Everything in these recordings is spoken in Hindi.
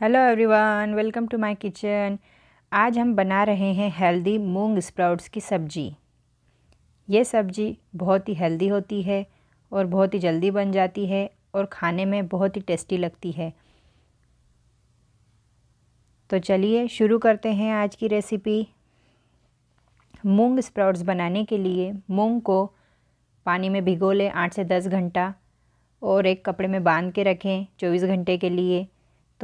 hello everyone welcome to my kitchen आज हम बना रहे हैं हेल्दी मूंग स्प्राउट्स की सब्ज़ी ये सब्ज़ी बहुत ही हेल्दी होती है और बहुत ही जल्दी बन जाती है और खाने में बहुत ही टेस्टी लगती है तो चलिए शुरू करते हैं आज की रेसिपी मूंग स्प्राउट्स बनाने के लिए मूंग को पानी में भिगो लें आठ से दस घंटा और एक कपड़े में बांध के रखें चौबीस घंटे के लिए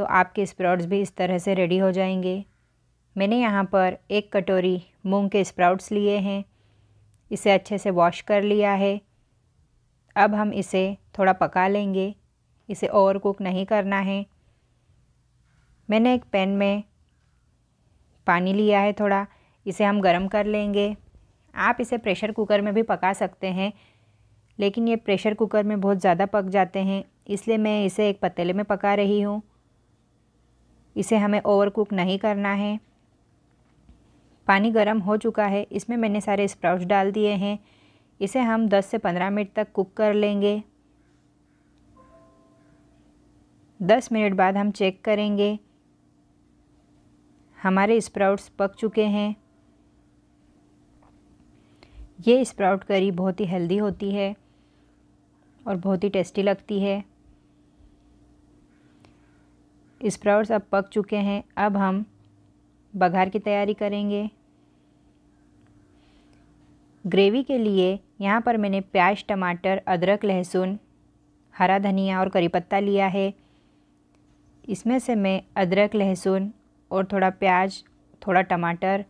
तो आपके स्प्राउट्स भी इस तरह से रेडी हो जाएंगे मैंने यहाँ पर एक कटोरी मूंग के स्प्राउट्स लिए हैं इसे अच्छे से वॉश कर लिया है अब हम इसे थोड़ा पका लेंगे इसे ओवर कुक नहीं करना है मैंने एक पैन में पानी लिया है थोड़ा इसे हम गरम कर लेंगे आप इसे प्रेशर कुकर में भी पका सकते हैं लेकिन ये प्रेशर कुकर में बहुत ज़्यादा पक जाते हैं इसलिए मैं इसे एक पतीले में पका रही हूँ इसे हमें ओवर कुक नहीं करना है पानी गर्म हो चुका है इसमें मैंने सारे स्प्राउट्स डाल दिए हैं इसे हम 10 से 15 मिनट तक कुक कर लेंगे 10 मिनट बाद हम चेक करेंगे हमारे स्प्राउट्स पक चुके हैं ये स्प्राउट करी बहुत ही हेल्दी होती है और बहुत ही टेस्टी लगती है स्प्राउट्स अब पक चुके हैं अब हम बघार की तैयारी करेंगे ग्रेवी के लिए यहाँ पर मैंने प्याज टमाटर अदरक लहसुन हरा धनिया और करी पत्ता लिया है इसमें से मैं अदरक लहसुन और थोड़ा प्याज थोड़ा टमाटर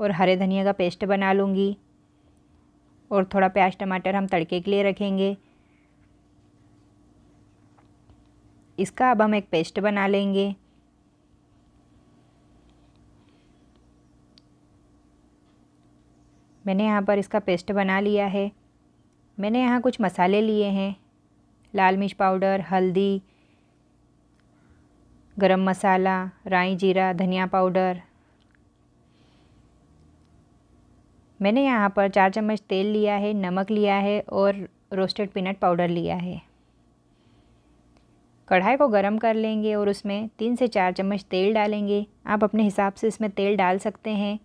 और हरे धनिया का पेस्ट बना लूँगी और थोड़ा प्याज टमाटर हम तड़के के लिए रखेंगे इसका अब हम एक पेस्ट बना लेंगे मैंने यहाँ पर इसका पेस्ट बना लिया है मैंने यहाँ कुछ मसाले लिए हैं लाल मिर्च पाउडर हल्दी गरम मसाला राई जीरा धनिया पाउडर मैंने यहाँ पर चार चम्मच तेल लिया है नमक लिया है और रोस्टेड पीनट पाउडर लिया है कढ़ाई को गर्म कर लेंगे और उसमें तीन से चार चम्मच तेल डालेंगे आप अपने हिसाब से इसमें तेल डाल सकते हैं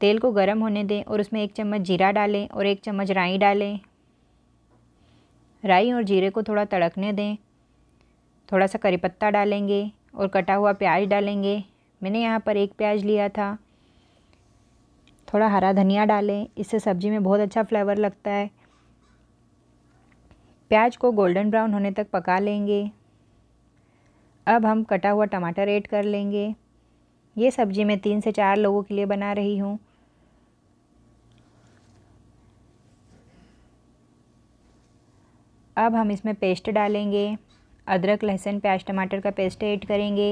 तेल को गर्म होने दें और उसमें एक चम्मच जीरा डालें और एक चम्मच राई डालें राई और जीरे को थोड़ा तड़कने दें थोड़ा सा करी पत्ता डालेंगे और कटा हुआ प्याज डालेंगे मैंने यहाँ पर एक प्याज लिया था थोड़ा हरा धनिया डालें इससे सब्ज़ी में बहुत अच्छा फ्लेवर लगता है प्याज को गोल्डन ब्राउन होने तक पका लेंगे अब हम कटा हुआ टमाटर ऐड कर लेंगे ये सब्ज़ी मैं तीन से चार लोगों के लिए बना रही हूँ अब हम इसमें पेस्ट डालेंगे अदरक लहसुन प्याज टमाटर का पेस्ट ऐड करेंगे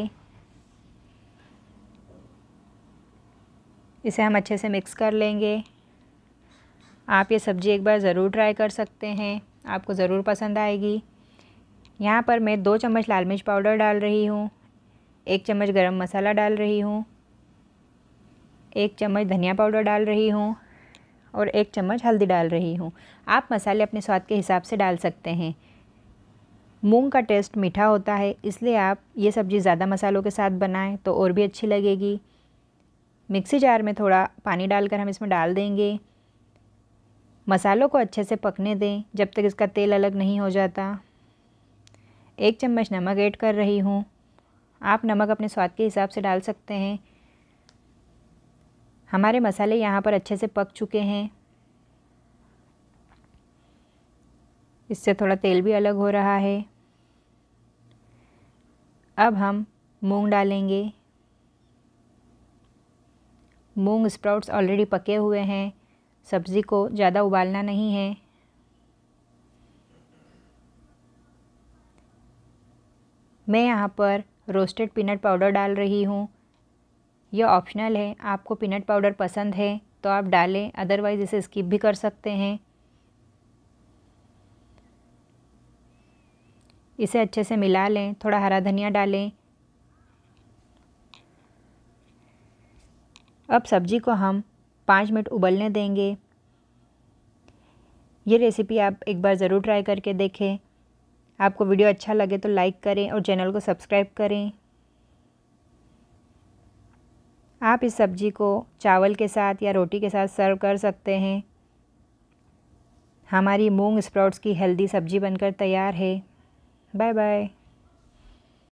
इसे हम अच्छे से मिक्स कर लेंगे आप ये सब्ज़ी एक बार ज़रूर ट्राई कर सकते हैं आपको ज़रूर पसंद आएगी यहाँ पर मैं दो चम्मच लाल मिर्च पाउडर डाल रही हूँ एक चम्मच गरम मसाला डाल रही हूँ एक चम्मच धनिया पाउडर डाल रही हूँ और एक चम्मच हल्दी डाल रही हूँ आप मसाले अपने स्वाद के हिसाब से डाल सकते हैं मूंग का टेस्ट मीठा होता है इसलिए आप ये सब्ज़ी ज़्यादा मसालों के साथ बनाएं तो और भी अच्छी लगेगी मिक्सी जार में थोड़ा पानी डालकर हम इसमें डाल देंगे मसालों को अच्छे से पकने दें जब तक इसका तेल अलग नहीं हो जाता एक चम्मच नमक ऐड कर रही हूँ आप नमक अपने स्वाद के हिसाब से डाल सकते हैं हमारे मसाले यहाँ पर अच्छे से पक चुके हैं इससे थोड़ा तेल भी अलग हो रहा है अब हम मूंग डालेंगे मूंग स्प्राउट्स ऑलरेडी पके हुए हैं सब्ज़ी को ज़्यादा उबालना नहीं है मैं यहाँ पर रोस्टेड पीनट पाउडर डाल रही हूँ यह ऑप्शनल है आपको पीनट पाउडर पसंद है तो आप डालें अदरवाइज़ इसे स्किप भी कर सकते हैं इसे अच्छे से मिला लें थोड़ा हरा धनिया डालें अब सब्ज़ी को हम पाँच मिनट उबलने देंगे ये रेसिपी आप एक बार ज़रूर ट्राई करके देखें आपको वीडियो अच्छा लगे तो लाइक करें और चैनल को सब्सक्राइब करें आप इस सब्ज़ी को चावल के साथ या रोटी के साथ सर्व कर सकते हैं हमारी मूंग स्प्राउट्स की हेल्दी सब्ज़ी बनकर तैयार है बाय बाय